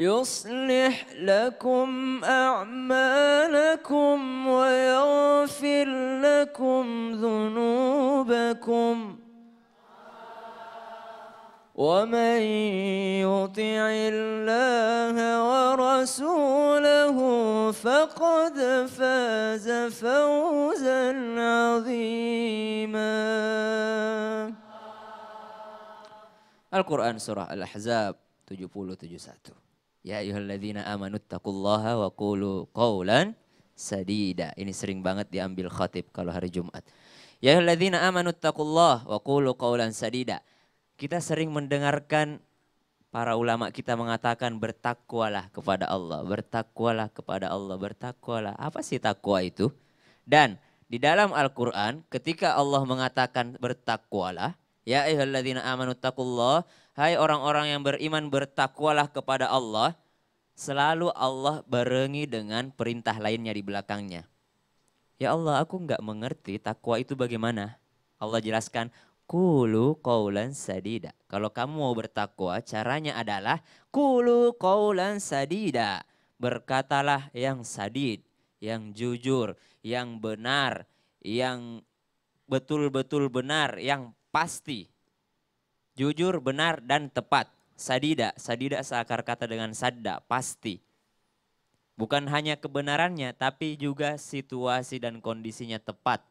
يصلح لكم أعمالكم ويغفر لكم ذنوبكم ومن يطع الله ورسوله فقد فاز فوزا Al-Quran surah Al-Ahzab 7071. Ya ayuhalladzina amanut taqullaha wa qulu qawlan sadida. Ini sering banget diambil khatib kalau hari Jumat. Ya ayuhalladzina amanut taqullaha wa qulu qawlan sadida. Kita sering mendengarkan para ulama kita mengatakan bertakwalah kepada Allah, bertakwalah kepada Allah, bertakwalah. Apa sih takwa itu? Dan di dalam Al-Quran ketika Allah mengatakan bertakwalah, Ya ayyuhalladzina amanu taqullah. Hai orang-orang yang beriman bertakwalah kepada Allah. Selalu Allah barengi dengan perintah lainnya di belakangnya. Ya Allah, aku nggak mengerti takwa itu bagaimana. Allah jelaskan, kulu kaulan sadida. Kalau kamu mau bertakwa, caranya adalah kulu kaulan sadida. Berkatalah yang sadid, yang jujur, yang benar, yang betul-betul benar, yang pasti, jujur, benar, dan tepat. Sadida, sadida seakar kata dengan sadda, pasti. Bukan hanya kebenarannya, tapi juga situasi dan kondisinya tepat.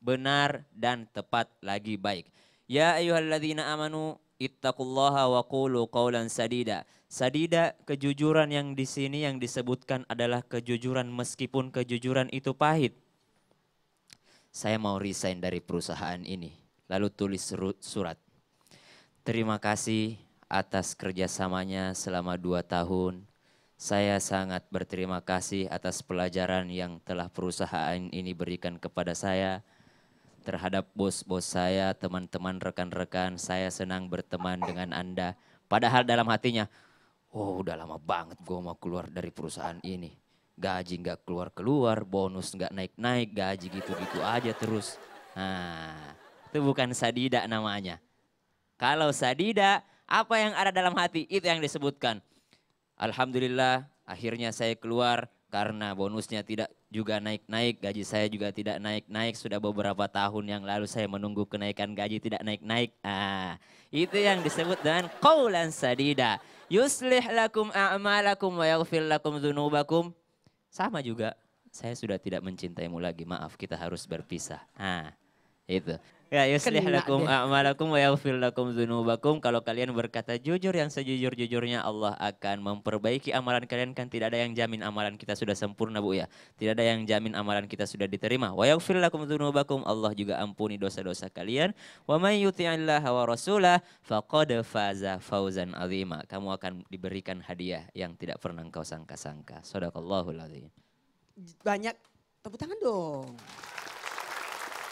Benar dan tepat lagi baik. Ya ayuhalladzina amanu ittaqullaha wa qulu qawlan sadida. Sadida kejujuran yang di sini yang disebutkan adalah kejujuran meskipun kejujuran itu pahit. Saya mau resign dari perusahaan ini lalu tulis surat. Terima kasih atas kerjasamanya selama dua tahun. Saya sangat berterima kasih atas pelajaran yang telah perusahaan ini berikan kepada saya. Terhadap bos-bos saya, teman-teman, rekan-rekan, saya senang berteman dengan Anda. Padahal dalam hatinya, oh udah lama banget gue mau keluar dari perusahaan ini. Gaji nggak keluar-keluar, bonus nggak naik-naik, gaji gitu-gitu aja terus. Nah, itu bukan sadida namanya. Kalau sadida, apa yang ada dalam hati itu yang disebutkan. Alhamdulillah akhirnya saya keluar karena bonusnya tidak juga naik-naik, gaji saya juga tidak naik-naik. Sudah beberapa tahun yang lalu saya menunggu kenaikan gaji tidak naik-naik. Ah, itu yang disebut dengan kaulan sadida. Yuslih lakum a'malakum wa yaghfir lakum dzunubakum. Sama juga, saya sudah tidak mencintaimu lagi. Maaf, kita harus berpisah. Ah, itu. Ya yuslih lakum a'malakum wa yaghfir lakum dzunubakum. Kalau kalian berkata jujur yang sejujur-jujurnya Allah akan memperbaiki amalan kalian kan tidak ada yang jamin amalan kita sudah sempurna Bu ya. Tidak ada yang jamin amalan kita sudah diterima. Wa yaghfir lakum dzunubakum. Allah juga ampuni dosa-dosa kalian. Wa may yuti'illah wa rasulah faqad faza fauzan azima. Kamu akan diberikan hadiah yang tidak pernah engkau sangka-sangka. Sadaqallahul azim. Banyak tepuk tangan dong.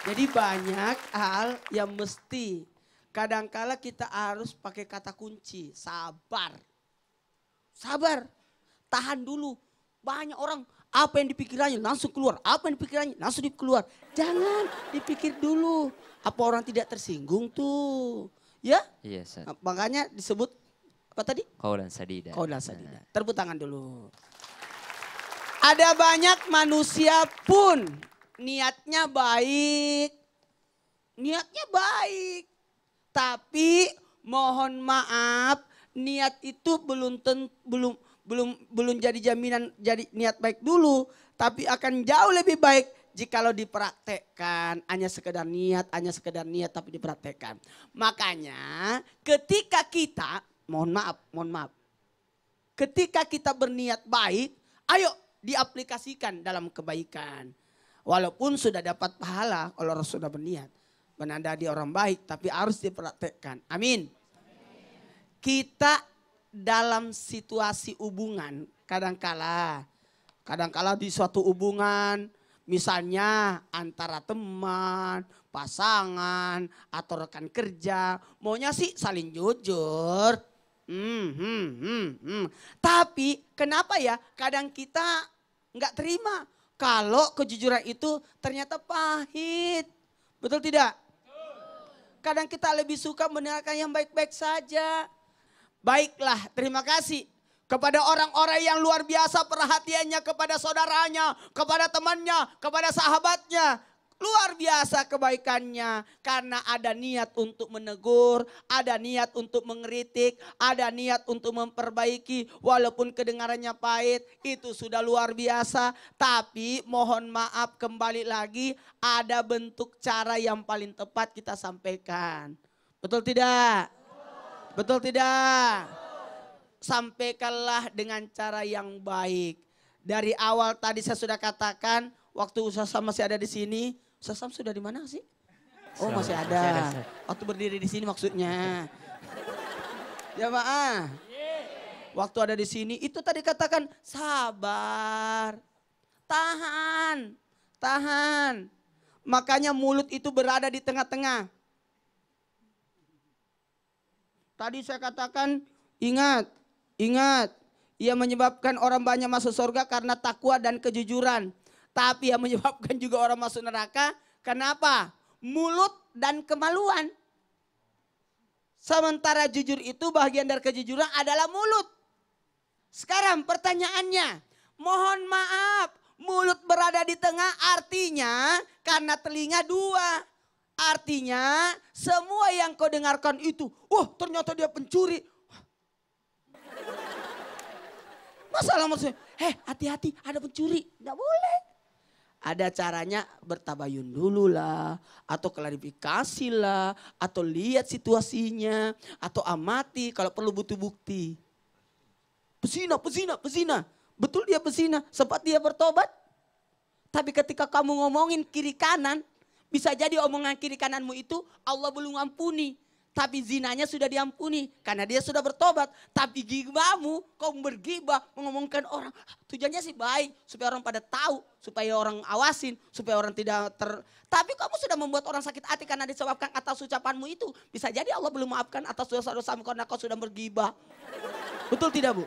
Jadi banyak hal yang mesti. Kadangkala kita harus pakai kata kunci, sabar. Sabar, tahan dulu. Banyak orang apa yang dipikirannya langsung keluar, apa yang dipikirannya langsung dikeluar. Jangan dipikir dulu. Apa orang tidak tersinggung tuh? Ya? Iya, yes, Makanya disebut apa tadi? dan sadida. dan sadida. Nah. tangan dulu. Ada banyak manusia pun niatnya baik. Niatnya baik. Tapi mohon maaf, niat itu belum ten, belum belum belum jadi jaminan jadi niat baik dulu, tapi akan jauh lebih baik jikalau dipraktekkan hanya sekedar niat, hanya sekedar niat tapi dipraktekkan. Makanya ketika kita, mohon maaf, mohon maaf. Ketika kita berniat baik, ayo diaplikasikan dalam kebaikan. Walaupun sudah dapat pahala kalau sudah berniat. di orang baik tapi harus dipraktekkan. Amin. Kita dalam situasi hubungan kadang-kala, kadang-kala di suatu hubungan misalnya antara teman, pasangan, atau rekan kerja. Maunya sih saling jujur. Hmm, hmm, hmm, hmm. Tapi kenapa ya kadang kita nggak terima kalau kejujuran itu ternyata pahit. Betul tidak? Kadang kita lebih suka mendengarkan yang baik-baik saja. Baiklah, terima kasih kepada orang-orang yang luar biasa perhatiannya kepada saudaranya, kepada temannya, kepada sahabatnya, Luar biasa kebaikannya karena ada niat untuk menegur, ada niat untuk mengkritik, ada niat untuk memperbaiki walaupun kedengarannya pahit, itu sudah luar biasa. Tapi mohon maaf kembali lagi ada bentuk cara yang paling tepat kita sampaikan. Betul tidak? Betul tidak? Sampaikanlah dengan cara yang baik. Dari awal tadi saya sudah katakan waktu Ustaz masih ada di sini, Ustaz Sam sudah di mana sih? Oh Masih ada waktu berdiri di sini maksudnya. Jamaah. Waktu ada di sini itu tadi katakan sabar. Tahan. Tahan. Makanya mulut itu berada di tengah-tengah. Tadi saya katakan ingat, ingat. Ia menyebabkan orang banyak masuk surga karena takwa dan kejujuran. Tapi yang menyebabkan juga orang masuk neraka, kenapa? Mulut dan kemaluan. Sementara jujur itu bagian dari kejujuran adalah mulut. Sekarang pertanyaannya, mohon maaf, mulut berada di tengah artinya karena telinga dua. Artinya semua yang kau dengarkan itu, wah ternyata dia pencuri. Masalah maksudnya, heh hati-hati ada pencuri. Gak boleh. Ada caranya bertabayun dulu lah, atau klarifikasi lah, atau lihat situasinya, atau amati kalau perlu butuh bukti. Pesina, pesina, pesina. Betul dia pesina, sempat dia bertobat. Tapi ketika kamu ngomongin kiri kanan, bisa jadi omongan kiri kananmu itu Allah belum ampuni tapi zinanya sudah diampuni karena dia sudah bertobat. Tapi gibamu, kau bergibah mengomongkan orang. Tujuannya sih baik supaya orang pada tahu, supaya orang awasin, supaya orang tidak ter. Tapi kamu sudah membuat orang sakit hati karena disebabkan atas ucapanmu itu. Bisa jadi Allah belum maafkan atas dosa-dosamu karena kau sudah bergibah. Betul tidak bu?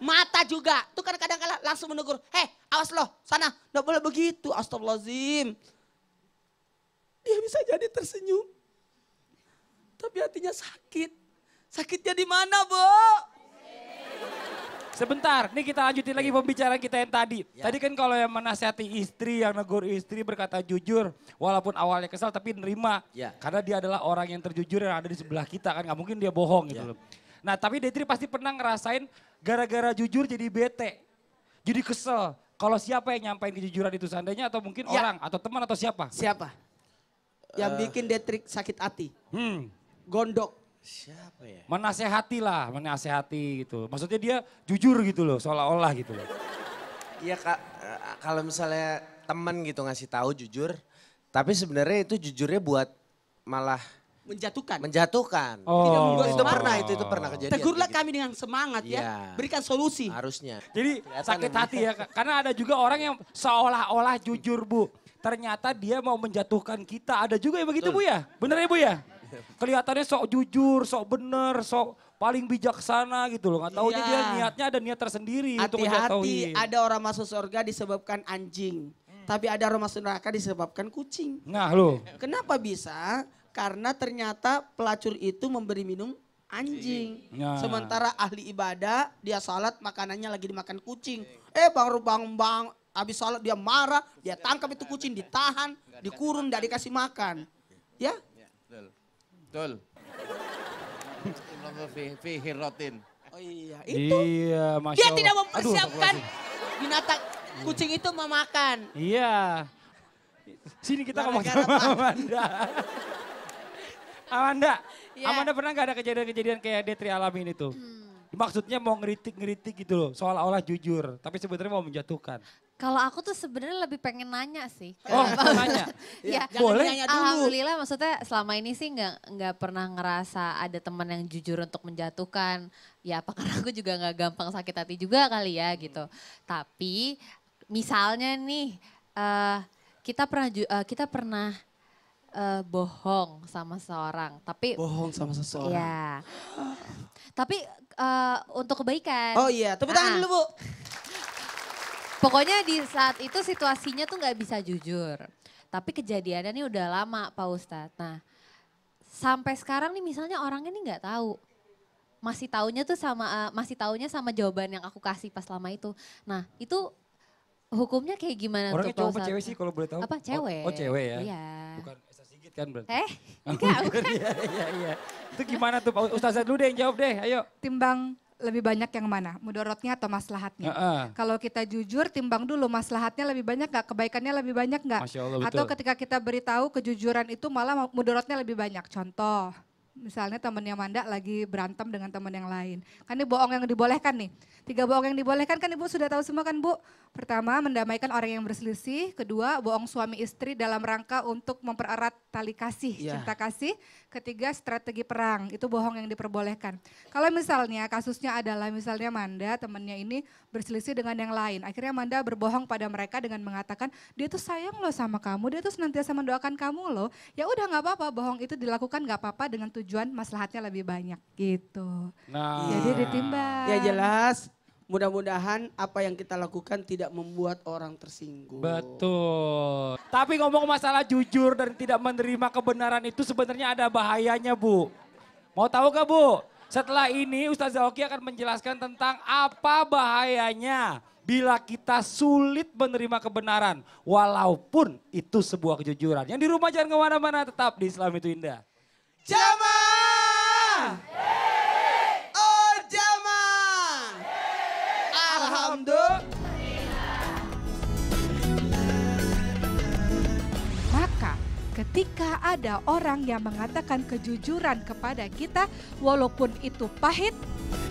Mata juga, tuh kan kadang kadang langsung menegur, heh awas loh sana, nggak boleh begitu, astagfirullahaladzim. Dia bisa jadi tersenyum tapi hatinya sakit. Sakitnya di mana, Bu? Sebentar, nih kita lanjutin lagi pembicaraan kita yang tadi. Ya. Tadi kan kalau yang menasihati istri, yang negur istri berkata jujur, walaupun awalnya kesal tapi nerima. Ya. Karena dia adalah orang yang terjujur yang ada di sebelah kita kan, gak mungkin dia bohong gitu ya. loh. Nah tapi Detri pasti pernah ngerasain gara-gara jujur jadi bete, jadi kesel. Kalau siapa yang nyampain kejujuran itu seandainya atau mungkin ya. orang atau teman atau siapa? Siapa? Yang uh, bikin Detri sakit hati. Hmm. Gondok. Siapa ya? Menasehati lah, menasehati gitu. Maksudnya dia jujur gitu loh, seolah-olah gitu loh. Iya kak, eh, kalau misalnya temen gitu ngasih tahu jujur, tapi sebenarnya itu jujurnya buat malah menjatuhkan. Menjatuhkan. Oh. Tidak membuat itu pernah itu itu pernah kejadian. Tegurlah kami gitu. dengan semangat ya. ya. Berikan solusi. Harusnya. Jadi Kelihatan sakit hati ya karena ada juga orang yang seolah-olah jujur Bu. Ternyata dia mau menjatuhkan kita. Ada juga yang begitu Betul. Bu ya? Bener ya Bu ya? Kelihatannya sok jujur, sok bener, sok paling bijaksana gitu loh. Gak taunya iya. dia niatnya ada niat tersendiri gitu, Hati-hati, ada orang masuk surga disebabkan anjing. Hmm. Tapi ada orang masuk neraka disebabkan kucing. Nah lo. Kenapa bisa? Karena ternyata pelacur itu memberi minum anjing. Ya. Sementara ahli ibadah dia salat makanannya lagi dimakan kucing. Eh bang bang bang habis salat dia marah, dia tangkap itu kucing ditahan, dikurung, dari dikasih makan. Ya? ya Betul. Oh iya, iya itu. Iya, Masya Dia tidak mempersiapkan binatang kucing itu memakan. Iya. Sini kita ngomong sama Amanda. Amanda, yeah. Amanda pernah gak ada kejadian-kejadian kayak Detri alamin itu? Hmm. Maksudnya mau ngeritik-ngeritik gitu loh, seolah-olah jujur, tapi sebenarnya mau menjatuhkan. Kalau aku tuh sebenarnya lebih pengen nanya sih. Oh, nanya. ya, Jangan boleh. Nanya dulu. Alhamdulillah maksudnya selama ini sih nggak nggak pernah ngerasa ada teman yang jujur untuk menjatuhkan. Ya apa karena aku juga nggak gampang sakit hati juga kali ya hmm. gitu. Tapi misalnya nih uh, kita pernah uh, kita pernah uh, bohong sama seorang, tapi bohong sama seseorang. Ya. tapi uh, untuk kebaikan. Oh iya, tepuk tangan ah. dulu, Bu. Pokoknya di saat itu situasinya tuh nggak bisa jujur. Tapi kejadiannya ini udah lama Pak Ustadz. Nah sampai sekarang nih misalnya orangnya ini nggak tahu masih taunya tuh sama uh, masih taunya sama jawaban yang aku kasih pas lama itu. Nah, itu hukumnya kayak gimana Orangnya tuh? Pak Ustadz? cewek sih kalau boleh tahu? Apa oh, cewek? Oh, oh cewek ya. Iya. Bukan Esa Sigit kan berarti. Eh, enggak. Iya, iya, iya. Itu gimana tuh Pak Ustazah dulu deh yang jawab deh, ayo. Timbang lebih banyak yang mana? Mudorotnya atau maslahatnya? Uh -uh. Kalau kita jujur, timbang dulu maslahatnya lebih banyak nggak, kebaikannya lebih banyak nggak? Atau ketika kita beritahu kejujuran itu malah mudorotnya lebih banyak. Contoh, misalnya temennya Manda lagi berantem dengan teman yang lain. Kan ini bohong yang dibolehkan nih. Tiga bohong yang dibolehkan kan Ibu sudah tahu semua kan Bu? Pertama, mendamaikan orang yang berselisih. Kedua, bohong suami istri dalam rangka untuk mempererat tali kasih, yeah. cinta kasih. Ketiga, strategi perang. Itu bohong yang diperbolehkan. Kalau misalnya kasusnya adalah misalnya Manda temannya ini berselisih dengan yang lain. Akhirnya Manda berbohong pada mereka dengan mengatakan, dia tuh sayang loh sama kamu, dia tuh senantiasa mendoakan kamu loh. Ya udah nggak apa-apa, bohong itu dilakukan nggak apa-apa dengan tujuan maslahatnya lebih banyak gitu. Nah. Jadi ditimbang. Ya jelas, Mudah-mudahan apa yang kita lakukan tidak membuat orang tersinggung. Betul. Tapi ngomong masalah jujur dan tidak menerima kebenaran itu sebenarnya ada bahayanya, Bu. Mau tahu gak, Bu? Setelah ini Ustaz Zawaki akan menjelaskan tentang apa bahayanya bila kita sulit menerima kebenaran. Walaupun itu sebuah kejujuran. Yang di rumah jangan kemana-mana, tetap di Islam itu indah. Jamaah! ketika ada orang yang mengatakan kejujuran kepada kita, walaupun itu pahit,